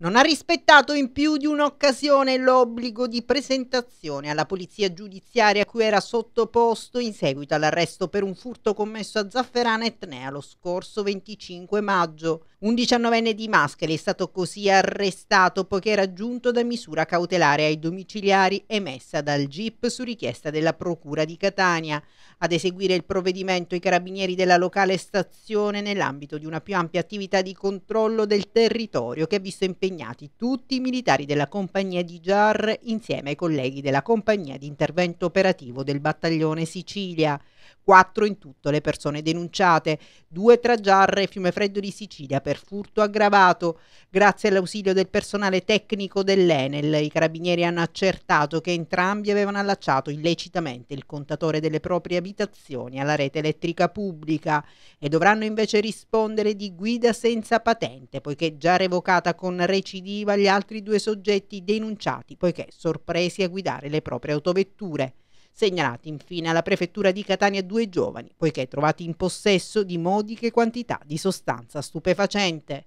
non ha rispettato in più di un'occasione l'obbligo di presentazione alla polizia giudiziaria a cui era sottoposto in seguito all'arresto per un furto commesso a Zafferana Etnea lo scorso 25 maggio. Un diciannovenne di Maschere è stato così arrestato poiché era giunto da misura cautelare ai domiciliari emessa dal GIP su richiesta della Procura di Catania. Ad eseguire il provvedimento i carabinieri della locale stazione nell'ambito di una più ampia attività di controllo del territorio che ha visto impegnati impegnati tutti i militari della compagnia di Giar insieme ai colleghi della compagnia di intervento operativo del battaglione Sicilia. 4 in tutto le persone denunciate, due tra Giarre e Fiumefreddo di Sicilia per furto aggravato. Grazie all'ausilio del personale tecnico dell'Enel, i carabinieri hanno accertato che entrambi avevano allacciato illecitamente il contatore delle proprie abitazioni alla rete elettrica pubblica e dovranno invece rispondere di guida senza patente, poiché già revocata con recidiva gli altri due soggetti denunciati, poiché sorpresi a guidare le proprie autovetture. Segnalati infine alla prefettura di Catania due giovani, poiché trovati in possesso di modiche quantità di sostanza stupefacente.